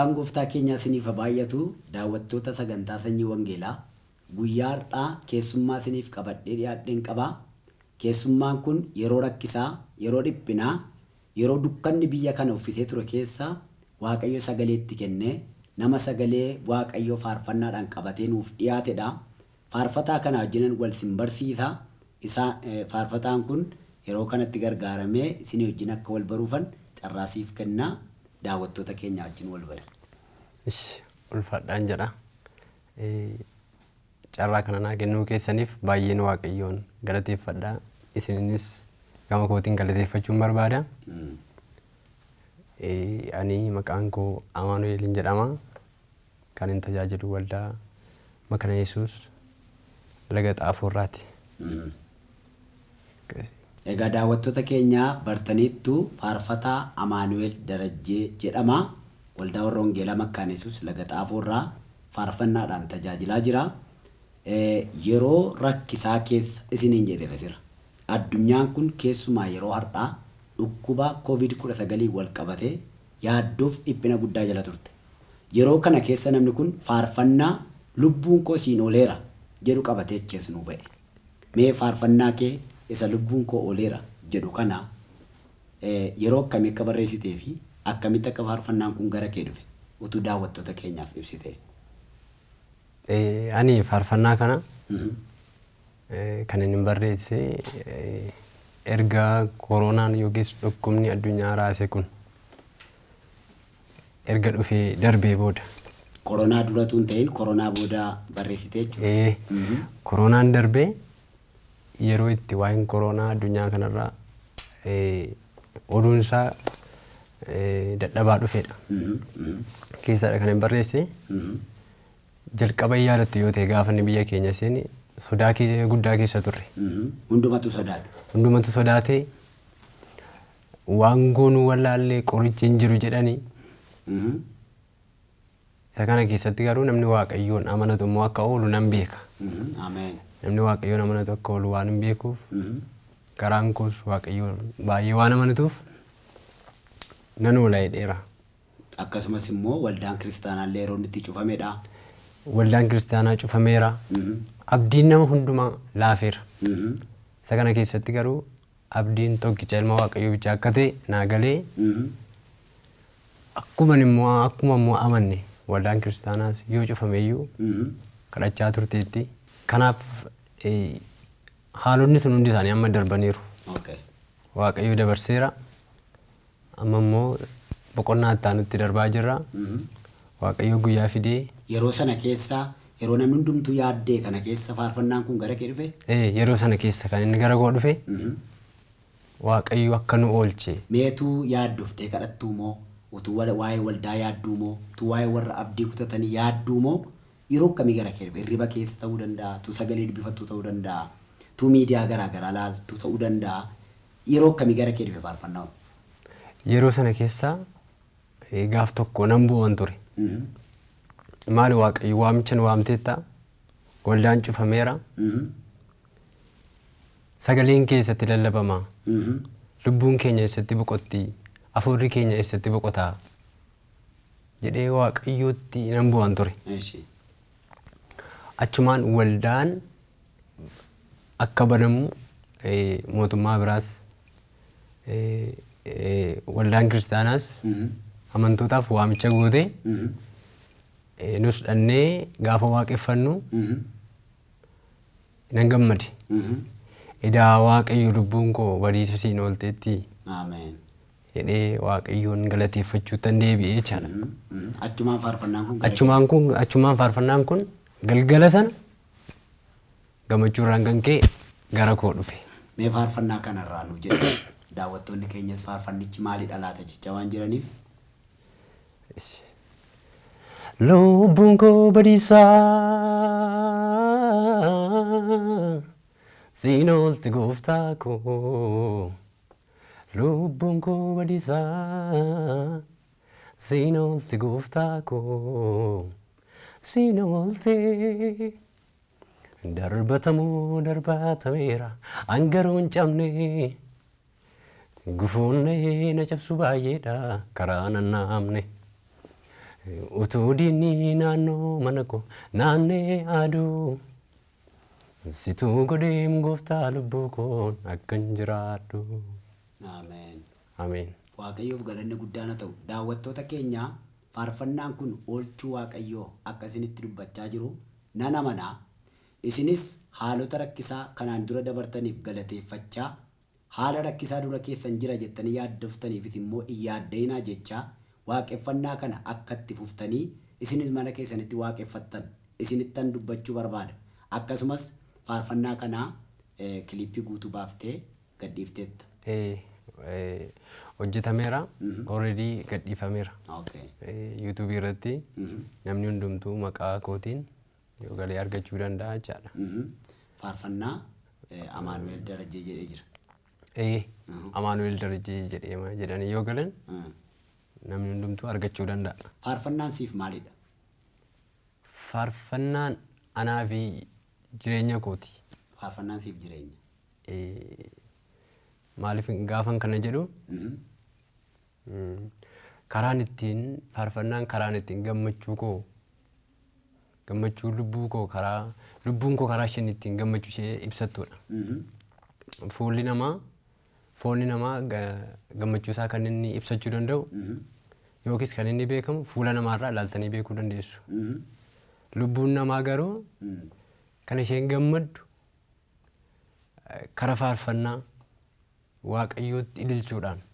Nagaan gooftaa keenyaa isiniif baay'atu daawwattoota sagantaa sanyii Wangeelaa guyyaa har'aa keessummaa isiniif qabadhee dhiyaadheen qabaa. Keessummaan kun yeroo rakkisaa, yeroo dhiphinaa, yeroo dukkanni biyya kana uffisee ture keessa Waaqayyo sagaleetti kennee nama sagalee waaqayyo faarfannaadhaan qabatee nuuf dhiyaatedha. Faarfataa kana wajjinan wal simbarsiisa. Faarfataan kun yeroo kanatti gargaaramee isinii wajjin akka wal baruufan carraasiif kennaa. daawwattoota keenya wajjin wal bari. ulfaadhaan jedha. Carraa kananaa kennuu keessaniif baay'een waaqayyoon galateeffadha Isininis gama kootiin galateeffachuun barbaada. Ani maqaan koo Amaanu'eelin jedhama. Kan in tajaajilu waldaa makana Yesuus laga xaafuurraati. Egaa daawwattoota keenyaa bartaniittu faarfataa Amaanu'eel Darajjee jedhama. waldaa warra hongeelaa makkaan yesus laga xaafoo irraa faarfannaadhaan tajaajilaa jira. Yeroo rakkisaa keessa isin jedheera sira. Addunyaan kun keessumaa yeroo hardhaa dhukkuba koovid kudha sagalii wal qabatee yaadduuf dhiphina guddaa jala turte. Yeroo kana keessa namni kun faarfannaa lubbuun koo siin ooleera jedhu qabatee achi nuu ba'e. Mee faarfannaa kee isa lubbuun koo ooleera jedhu kana yeroo akkamii akka barreessitee fi akkamitti akka faarfannaan kun gara kee dhufe utuu daawwattoota keenyaaf ibsite. Eh, ani faarfannaa kana mhm. eh, kan inni barreesse eh, erga koronaan yookiis dhukkubni addunyaa raase kun erga dhufee darbee booda. Koronaa duratu hin ta'in koronaa booda barreessite mhm. Koronaan darbee yeroo itti waa'in koronaa addunyaa kanarraa oduun isaa Eh, dadhabaa dhufeedha. Mm-hmm. dha kan hin barreesse. Mm-hmm. Jalqaba yaadattu yoo ta'e gaafa inni biyya keenya seeni sodaa guddaa keessa turre. Mm-hmm. Hundumatu sodaate. Hundumatu waan goonuu wallaallee qorichi hin jiru jedhanii. Isa kana keessatti garuu namni waaqayyoon amanatu immoo akka oolu nan beeka. Namni waaqayyoon amanatu akka oolu waan hin beekuuf garaan koos waaqayyoon baay'ee waan amanatuuf. nanoo dheera. Akkasumas immoo waldaan kiristaanaallee yeroo itti cufamedha. Waldaan kiristaanaa cufameera. Abdiin nama hundumaa laafeera. Isa kana keessatti garuu abdiin tokkicha ilma waaqayyoo bichaa akka ta'e naa galee akkuma immoo akkuma immoo amanne waldaan kiristaanaas yoo cufameeyyuu kadhachaa turteetti. Kanaaf haalonni sun hundi isaanii amma darbaniiru. Waaqayyoo dabarseera. amma immoo boqonnaa itti darbaa jirra. Mhm. Waaqayyo guyyaa fidee. Yeroo sana keessa yeroo namni hundumtu yaaddee kana keessa faarfannaan kun gara kee dhufe. Yeroo sana keessa kan inni gara dhufe. Mhm. Waaqayyo akka nu oolche. Meetuu yaaddoftee kadhattuu moo utuu waa'ee waldaa yaadduu moo waa'ee warra abdii kutatanii yaadduu yeroo akkamii gara kee dhufe hirriba keessa ta'uu sagalee ta'uu miidiyaa laaltuu ta'uu yeroo akkamii gara kee dhufe yeroo sana keessaa gaaf tokko nam bu'an ture. Maal waaqayyo waamicha nu waldaan cufameera. Sagaleen keessatti lallabamaa. Lubbuun keenya eessatti boqotti afuurri keenya eessatti boqotaa jedhee waaqayyootti nam bu'an ture. Achumaan waldaan akka banamu mootummaa biraas wallaan kiristaanaas amantootaaf waamicha goote nus dhannee gaafa waaqeffannu nan gammade. Idaa waaqayyo lubbuun koo bariisa siin oolteetti. jedhee waaqayyoon galateeffachuuttan deebi'ee jala. Achumaan faarfannaan kun. Achumaan kun achumaan faarfannaan kun galgala sana gammachuurraan kan ka'e gara koo dhufe. Mee faarfannaa kanarraa nu jedhama. daawwattoonni keenyas faarfannichi maalidha dhalaata jecha waan jiraniif. Lubbuun koo badiisaa siin oolti gooftaa koo lubbuun koo badiisaa siin oolti gooftaa koo siin oolti darbatamoo darbatameera angaroon cabnee. Gufoonni na cabsu baay'eedha karaa nanna'amne. Utuu diinni naannoo mana koo naannee aduu. Situu godeem gooftaa lubbuu koon akkan jiraadu Ameen. Ameen. Waaqayyoof galanni guddaan haa ta'u. Daawwattoota keenya faarfannaan kun oolchuu Waaqayyoo akka isinitti dubbachaa jiru nan amanaa. Isinis haalota rakkisaa kanaan dura dabartaniif galateeffachaa haala rakkisaa dura keessan jira jettanii yaaddoftaniifis immoo in jechaa waaqeffannaa kana itti fuftanii isinis mana keessanitti waaqeffattan isinittan dubbachuu barbaada. Akkasumas faarfannaa kanaa e, kilippii guutuu baaftee gadhiifteetta. E, hojjetameera. Mhm. Already gadhiifameera. Yuutuubii e, irratti mhm. namni hundumtuu maqaa kootiin yoo argachuu danda'a jechaadha. Mhm. Faarfannaa Amaanuweel Darajjee jedhee jira. Amaanuweel Darajii jedheema jedhanii yoo galan namni hundumtuu argachuu danda'a. Faarfannaan siif maalidha? Faarfannaan anaa jireenya kooti. Faarfannaan siif jireenya? Maaliif gaafan kana jedhu karaan ittiin faarfannaan karaan ittiin gammachuu koo gammachuu lubbuu koo karaa lubbuun koo karaa isheen ittiin gammachuu ishee ibsattudha. Fuulli namaa foonni namaa gammachuu isaa kan inni ibsachuu danda'u mhm. yookiis kan inni beekamu fuula namaarraa ilaaltanii beekuu dandeessu. Mhm. Lubbuun namaa garuu mhm. kan isheen gammaddu karaa faarfannaa waaqayyootti ililchuudhaan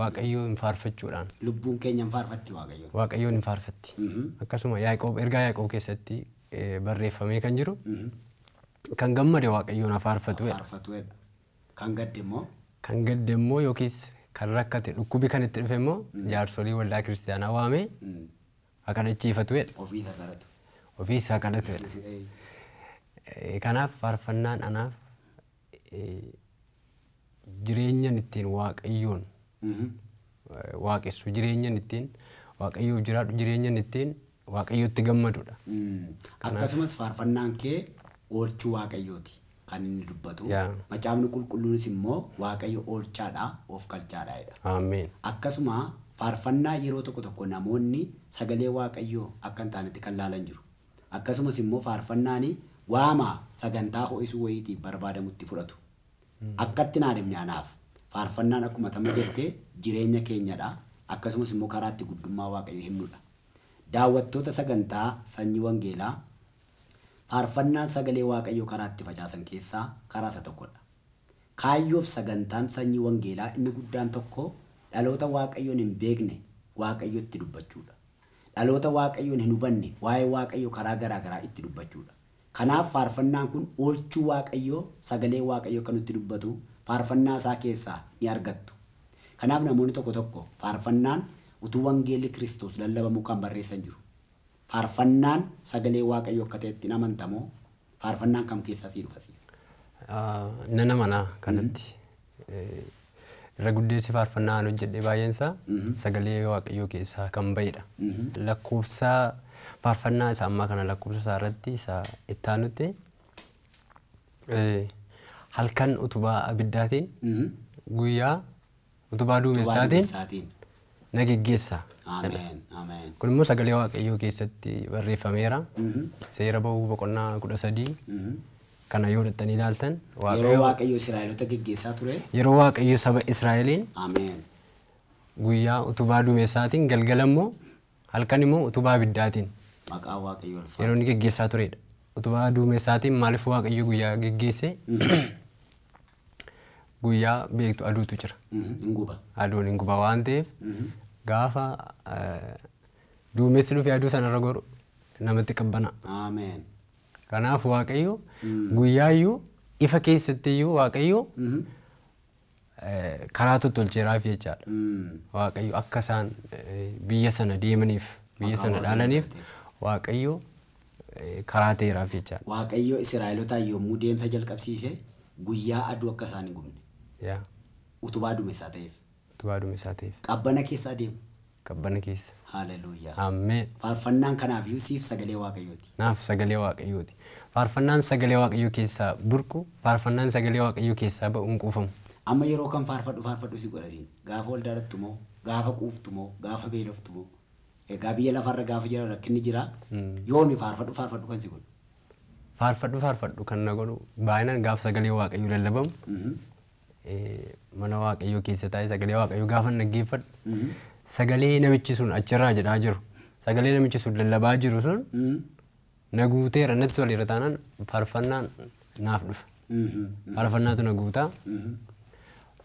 waaqayyoo hin faarfachuudhaan. Lubbuun keenya hin faarfatti Waaqayyoon hin faarfatti. Akkasuma ergaa yaaqoo keessatti eh, barreeffamee kan jiru kan gammade waaqayyoon faarfatu jedha. Kan immoo. kan gadde immoo yookiis kan rakkate dhukkubi kan itti dhufe immoo jaarsolii waldaa kiristaanaa waamee akadachiifatu jedha. Ofii isaa kadhatu jedha. Kanaaf faarfannaan anaaf jireenyan ittiin waaqayyoon waaqessu jireenyan ittiin waaqayyoo jiraadhu jireenyan ittiin waaqayyootti gammadudha. Akkasumas faarfannaan kee oolchuu waaqayyooti. kan inni dubbatu. Macaafni qulqulluunis immoo waaqayyo oolchaadhaa of qalchaadhaa jedha. Akkasuma faarfannaa yeroo tokko tokko namoonni sagalee waaqayyoo akka hin taanetti kan laalan jiru. Akkasumas immoo faarfannaani waamaa sagantaa ho'isuu wayiitiif barbaadamutti fudhatu. Hmm. Akkatti naa demnaanaaf faarfannaan akkuma tama jettee jireenya keenyadha. Akkasumas immoo karaatti guddummaa waaqayyoo himnudha. Daawwattoota sagantaa sanyii wangeelaa faarfannaan sagalee waaqayyoo karaa itti facaasan keessaa karaa isa tokkodha. Kaayyoof sagantaan sanyii wangeelaa inni guddaan tokko dhaloota waaqayyoon hin beekne waaqayyo itti dubbachuudha. Dhaloota waaqayyoon hin hubanne waa'ee waaqayyo karaa garaagaraa itti dubbachuudha. Kanaaf faarfannaan kun oolchuu waaqayyoo sagalee waaqayyoo kan itti dubbatu faarfannaa isaa keessaa ni argattu. Kanaaf namoonni tokko tokko faarfannaan utuu wangeelli kiristoos lallabamu kan barreessan jiru. faarfannaan sagalee waaqayyo akka ta'e ittiin amantamoo faarfannaan kam keessaa sii dhufa siif? Nana manaa kanatti irra guddeessi faarfannaa faarfannaan hojjedhe baay'een isaa sagalee waaqayyoo keessaa kan bahedha. Lakkoofsa faarfannaa isaa ammaa kana lakkoofsa isaa irratti isa itti aanutti halkan utubaa abiddaatiin guyyaa utubaa duumessaatiin na geggeessa. Kun immoo sagalee waaqayyoo keessatti barreeffameera. Seera ba'uu boqonnaa kudha sadii kana yoo dattanii ilaaltan. Yeroo waaqayyo Israa'eloota geggeessaa ture. Yeroo waaqayyo saba Israa'eliin. Guyyaa utubaa duumessaatiin galgala immoo halkan immoo utubaa biddaatiin. Maqaa waaqayyo alfaa. Yeroo inni geggeessaa tureedha. Utubaa duumessaatiin maaliif waaqayyo guyyaa geggeesse? Guyyaa beektu aduutu jira. Aduun hin guba waan ta'eef. gaafa duumessi dhufe aduu sanarra goru namatti qabbana. Kanaaf Waaqayyo guyyaayyuu ifa keessattiyyuu Waaqayyo karaa tottolcheeraaf jechaadha. Waaqayyo akka isaan biyya sana deemaniif biyya sana dhaalaniif Waaqayyo karaa ta'eeraaf jechaadha. Waaqayyo Israa'elotaan yommuu deemsa jalqabsiise guyyaa aduu akka isaan hin gubne. Utubaa duumessaa ta'eef. Waaqatu baaduu isaatiif. Qabbana keessa adeemu. keessa. Faarfannaan kanaaf Yuusiif sagalee Waaqayyooti. Naaf sagalee Waaqayyooti. Faarfannaan sagalee Waaqayyoo keessaa burqu faarfannaan sagalee Waaqayyoo keessaa ba'uun quufamu. Amma yeroo kan faarfadhu faarfadhu si gaafa ol gaafa gaafa lafarra gaafa jira jira hmm. yoomi faarfadhu faarfadhu kan si godhu. Faarfadhu faarfadhu kan na godhu baay'inaan gaafa sagalee Waaqayyoo lallabamu mhm. mana waaqayyoo keessa taa'ee sagalee waaqayyoo gaafa naggeeffadhu sagalee namichi sun achirraa jedhaa jiru sagalee namichi sun lallabaa jiru sun na guuteera natti toleera taanaan faarfannaan naaf dhufa faarfannaatu na guutaa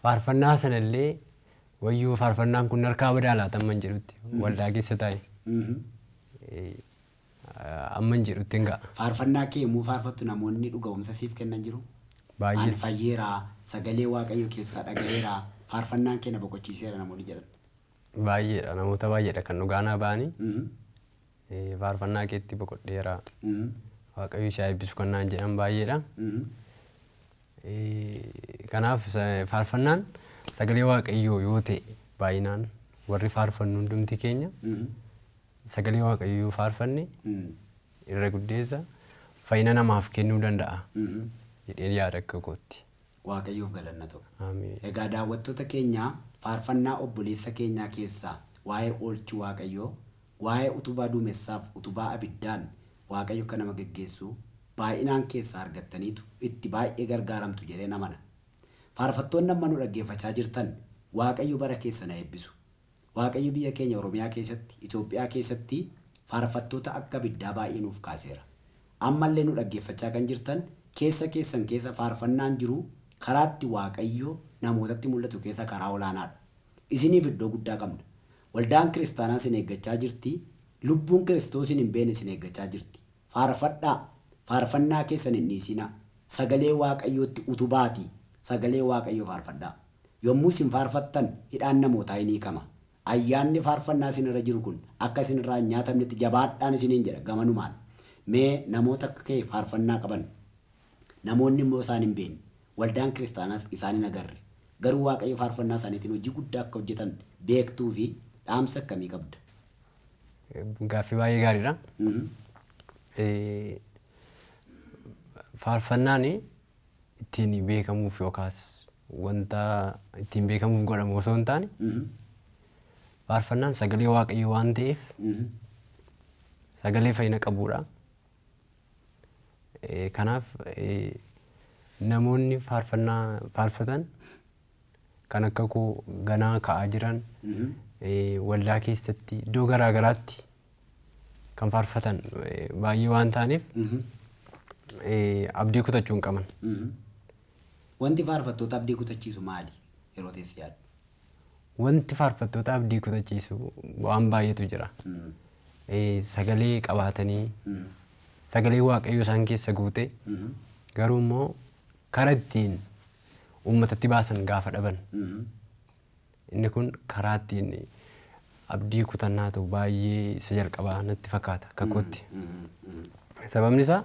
faarfannaa sanallee wayyoo faarfannaan kun harkaa badaalaataan man jedhutti waldaa keessa taa'e. amman jedhutti hin ga'a. Faarfannaa kee immoo faarfattu namoonni dhuga'umsa siif kennan jiru? Ani fayyeera sagalee waaqayyo keessaa dhagayeeraa faarfannaan kenna boqochiiseera namoonni jedhan. Baay'eedha namoota baay'eedha kan dhugaanaa ba'anii mhm. faarfannaa keetti boqodheera mhm. waaqayyo isaa eebbisu kan naan jedhan baay'eedha. Mhm. Kanaaf faarfannaan sagalee waaqayyoo yoo ta'e baay'inaan warri faarfannu hundumti keenya sagalee waaqayyoo farfanne faarfanne irra guddeessa fayyina namaaf kennuu danda'a. jedheen yaada akka gootti. Waaqayyoof galanna ta'u. Egaa daawwattoota keenya faarfannaa obboleessa keenyaa keessaa waa'ee oolchi waaqayyoo waa'ee utubaa duumessaaf utubaa abiddaan waaqayyo akka nama geggeessu baay'inaan keessaa argataniitu itti baay'ee gargaaramtu jedhee namana. Faarfattoonni amma nu dhaggeeffachaa jirtan waaqayyo bara keessa na eebbisu. Waaqayyo biyya keenya Oromiyaa keessatti Itoophiyaa keessatti faarfattoota akka abiddaa baay'ee kaaseera. Ammallee nu dhaggeeffachaa kan jirtan keessa keessan keessa faarfannaan jiru karaatti waaqayyoo namootatti mul'atu keessa karaa olaanaadha. Isiniif iddoo guddaa qabna. Waldaan kiristaanaa sin eeggachaa jirti. Lubbuun kiristoosiin hin beekne sin eeggachaa jirti. Faarfadhaa. Faarfannaa keessan hin dhiisinaa. Sagalee waaqayyootti baati. Sagalee waaqayyoo faarfadhaa. Yommuu sin faarfattan hidhaan namootaa ni hiikama. Ayyaanni faarfannaa isinirra jiru kun akka isinirraa hin nyaatamnetti jabaadhaan isiniin jedha gamanumaan. Mee namoota kee faarfannaa qaban namoonni immoo isaan hin beekne waldaan kiristaanaas isaanin hin agarre garuu waaqayyo faarfannaa isaaniitiin hojii guddaa akka hojjetan beektuu fi dhaamsa akkamii qabda. Gaaffii baay'ee gaariidha. Mhm. E, faarfannaan ittiin beekamuuf yookaas wanta ittiin beekamuuf godhamu osoo hin taane mhm. faarfannaan sagalee waaqayyo waan ta'eef mhm. sagalee fayyina qabudha. Eh, kanaaf eh, namoonni faarfannaa faarfatan kan akka koo ganaa ka'aa jiran mm-hmm. eh, waldaa keessatti iddoo garaagaraatti kan faarfatan baay'ee waan taaneef mm-hmm. abdii kutachuu hin qaban. Mm-hmm. Wanti faarfattoota abdii kutachiisu maali Wanti faarfattoota abdii kutachiisu waan baay'eetu jira. Sagalee qabaatanii sagalee waaqayyoo isaan keessa guute mhm. garuu immoo karaa ittiin uummatatti baasan gaafa dhaban mhm. inni kun karaa ittiin abdii kutannaa ta'u baay'ee isa jalqabaa natti fakkaata kakkootti. Mhm. Sababni isaa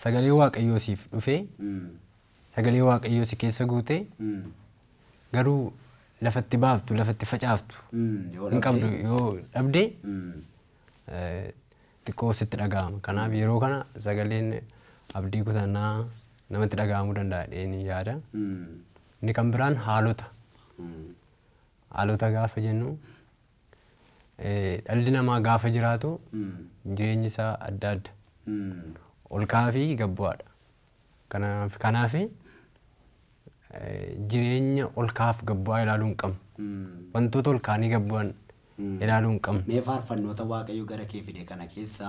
sagalee waaqayyoo siif dhufee sagalee waaqayyoo keessa guute garuu lafatti baaftu lafatti facaaftu hin qabdu yoo dhabdee. Eh, xiqqoo sitti dhaga'ama. Kanaaf yeroo kana sagaleen abdii kutannaa namatti dhaga'amuu danda'a dheenii yaada. Inni kan biraan haalota. Haalota gaafa jennu dhalli namaa gaafa jiraatu jireenyi isaa adda adda. Ol ka'aa fi gabbaadha. Kanaaf kanaaf jireenya ol ka'aaf gabbaa ilaaluu hin qabnu. Wantoota ol ka'anii gabbaan Mm. ilaaluu hin Mee faarfannoota waaqayyo gara kee fidee kana keessa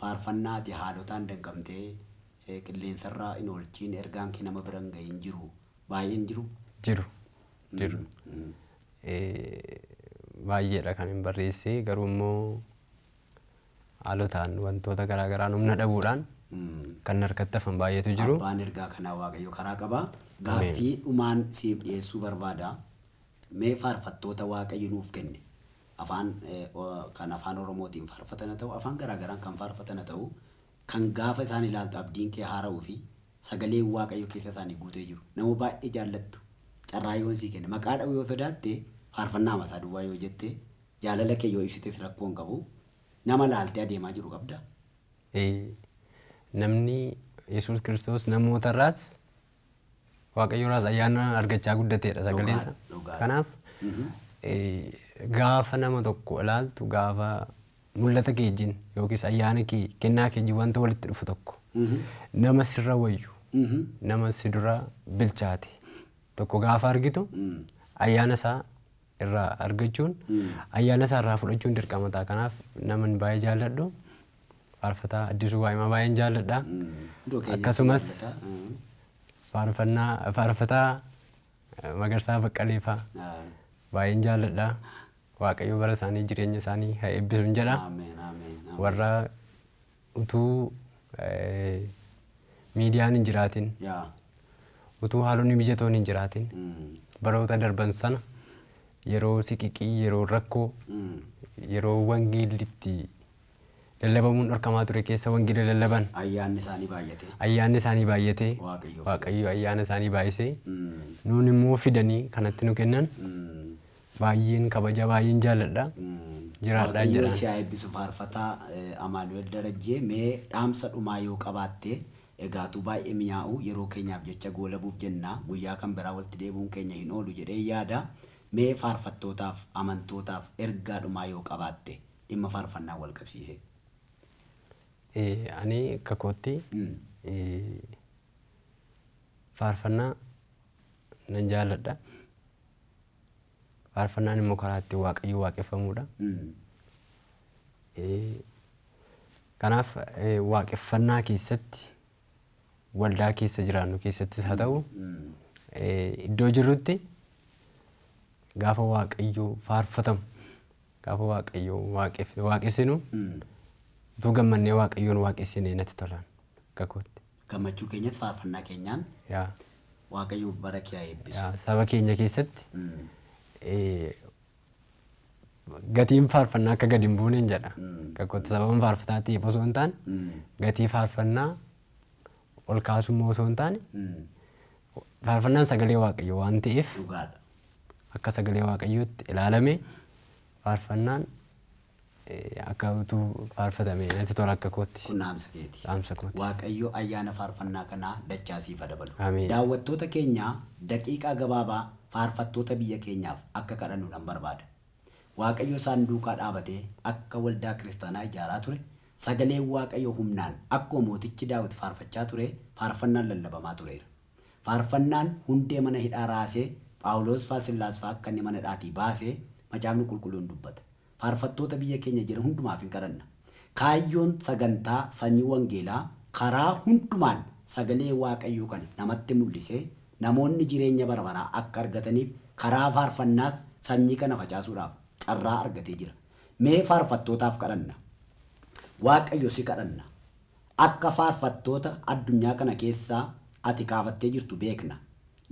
faarfannaa ati haalotaan daggamtee qilleensarraa hin oolchiin ergaan kee nama biraan jiru baay'een jiru. Jiru mm. jiru. Mm. Baay'eedha kan hin barreesse garuu immoo haalotaan wantoota garaan humna dhabuudhaan. kan harkatti baay'eetu jiru. Abbaan ergaa kanaa waaqayyo karaa qabaa. Gaaffii dhumaan siif dhiyeessuu barbaada. Mee faarfattoota waaqayyo nuuf kenne. afaan eh, kan afaan Oromootiin faarfatan ta'u afaan garaagaraan kan faarfatan ta'u kan gaafa isaan ilaaltu abdiin kee haara'uu fi sagaleen waaqayyo keessa isaanii guutee jiru nama baay'ee jaallattu carraayyoon sii kenna maqaa dha'u yoo sodaatte faarfannaa masaa duwwaa yoo jette jaalala kee yoo ibsites rakkoon qabu nama laaltee adeemaa jiru qabda. Namni Yesuus kiristoos namoota irraas waaqayyo irraas ayyaana argachaa guddateedha sagaleen kanaaf. Mhm. gaafa nama tokko ilaaltu gaafa mul'ata keejjin yookiis ayyaana kee kennaa keejjin wanta walitti dhufu tokko nama sirra wayyu nama si dura bilchaate tokko gaafa argitu ayyaana isaa irraa argachuun ayyaana isaa irraa fudhachuun dirqama ta'a. Kanaaf naman baay'ee jaalladhu faarfataa addisuu waa'imaa baay'een jaalladha. Akkasumas faarfataa Magarsaa Baqqalee fa'aa baay'een jaalladha. waaqayyo bara isaanii jireenya isaanii haa eebbisuun jedha. Warra utuu eh, miidiyaan hin jiraatin utuu haalonni mijatoon hin jiraatin mm. baroota darban sana yeroo siqiqii yeroo rakkoo mm. yeroo wangeelitti lallabamuun dhorkamaa ture keessa wangeela lallaban ayyaanni isaanii baay'atee waaqayyo ayyaana isaanii baay'isee mm. nuun immoo fidanii kanatti nu kennan. baay'een kabaja baay'een jaalladha. Jiraadhaa jedhan. Waaqayyoon si'aa eebbisu faarfataa Amaanu'eel Darajjee mee dhaamsa dhumaa yoo qabaatte egaatu baay'ee miyaa'u yeroo keenyaaf jecha goolabuuf jenna guyyaa kan biraa walitti deebuun keenya hin oolu jedhee yaada mee faarfattootaaf amantootaaf ergaa dhumaa yoo qabaatte dhimma faarfannaa wal qabsiise. Ani kakootti faarfannaa nan jaalladha. faarfannaan immoo karaa ittiin waaqayyoo waaqeffamuudha. Kanaaf waaqeffannaa keessatti waldaa keessa jiraannu keessattis haa ta'u iddoo jirrutti gaafa waaqayyoo faarfatamu gaafa waaqayyoo waaqessinu utuu gammannee waaqayyoon waaqessine natti tolan kakuutti. Gammachuu keenyatti faarfannaa keenyaan waaqayyoo bara kee eebbisu. Saba keenya keessatti. gatiin faarfannaa akka gadi hin buuneen jedha. Kakkotta sababan faarfataattiif osoo hin taane gatii faarfannaa ol kaasummaa osoo hin taane faarfannaan sagalee waaqayyoo waan ta'eef akka sagalee waaqayyootti ilaalame faarfannaan akka utuu faarfatame natti tola akka kootti. Kun dhaamsa keeti. Dhaamsa kootti. Waaqayyoo ayyaana faarfannaa kanaa dachaa siif dabalu. Daawwattoota keenyaa daqiiqaa gabaabaa faarfattoota biyya keenyaaf akka kadhannuudhaan barbaada. Waaqayyo saanduqaa dhaabatee akka waldaa kiristaanaa ijaaraa ture sagaleen waaqayyo humnaan akkuma mootichi daawit faarfachaa ture faarfannaan lallabamaa tureera. Faarfannaan hundee mana hidhaa raasee Phaawulos Faasillaas fa'aa akka inni mana dhaatii baasee macaafni qulqulluun dubbata. Faarfattoota biyya keenya jiran hundumaaf hin kadhanna. Kaayyoon sagantaa sanyii wangeelaa karaa hundumaan sagalee waaqayyoo kan namatti mul'isee namoonni jireenya barbaraa akka argataniif karaa farfannaas sanyii kana facaasuudhaaf carraa argatee jira. Mee faarfattootaaf kadhanna. Waaqayyo si kadhanna. Akka faarfattoota addunyaa kana keessaa ati kaafattee jirtu beekna.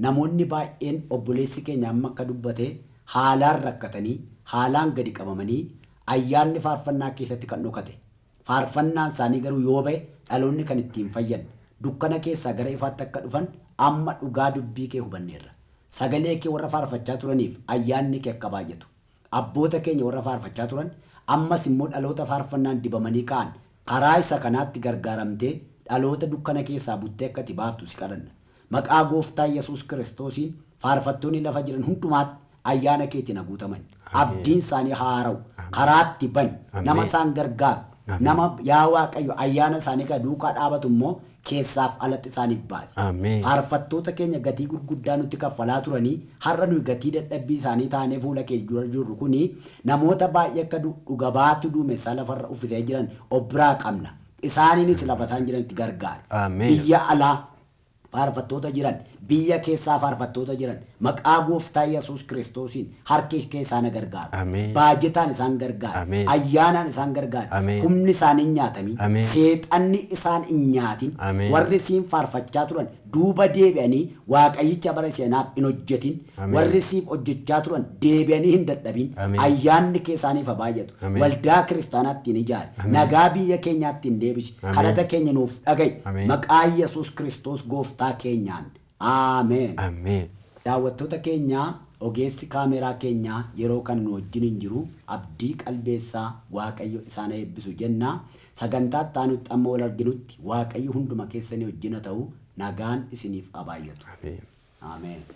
Namoonni baay'een obboleessi keenya amma akka dubbatee haalaan rakkatanii haalaan gadi qabamanii ayyaanni faarfannaa keessatti kan dhokate faarfannaan isaanii garuu yoo ba'e dhaloonni kan ittiin fayyan dukkana keessaa gara ifaatti akka dhufan amma dhugaa dubbii kee hubanneerra. Sagalee kee warra faarfachaa turaniif ayyaanni kee akka baay'atu. Abboota keenya warra faarfachaa turan ammas immoo dhaloota faarfannaan dibamanii ka'an karaa isa kanaatti gargaaramtee dhaloota dukkana keessaa buttee akka itti baaftu si qaranna. Maqaa gooftaa Yesuus Kiristoosiin faarfattoonni lafa jiran hundumaatti ayyaana keetiin haguutaman. Abdiin isaanii haara'u. Karaatti bani. Nama isaan gargaaru. Nama yaa Waaqayyo ayyaana isaanii kan duukaa dhaabatu immoo Keessaaf alatti isaaniif baase. Faarfattoota keenya gatii gurguddaa nuti kaffalaa turanii har'a nuyi gatii dadhabbii isaanii taanee fuula keenya jiruu jirru kuni namoota baay'ee akka dhuga baattu duumessaa lafarra uffisee jiran of biraa qabna. Isaaniinis lafa isaan jiranitti gargaaru. Biyya alaa faarfattoota jiran biyya keessaa faarfattoota jiran maqaa gooftaa Yesuus Kiristoosiin harki keessaa na gargaaru. Baajetaan isaan gargaaru. Ayyaanaan isaan gargaaru. Humni isaan hin nyaatamin. Seexanni isaan hin nyaatin. Warri siin faarfachaa turan duuba deebi'anii waaqayyicha bara seenaaf hin hojjetin. Warri siif hojjechaa turan deebi'anii hin dadhabin. Ayyaanni keessaaniif haa baay'atu. Waldaa kiristaanaatti hin ijaare Nagaa biyya keenyaatti hin deebisi. Kadhata keenya nuuf dhaga'i. Maqaa Yesuus Kiristoos gooftaa keenyaan. Ameen. Ameen. Daawwattoota keenyaa ogeessi kaameeraa keenyaa yeroo kan nu wajjin hin jiru abdii qalbeessaa Waaqayyo isaan eebbisu jenna. Sagantaa ittaanutti amma wal arginutti Waaqayyo hunduma keessanii wajjin haa ta'u nagaan isiniif abaay'atu. Ameen.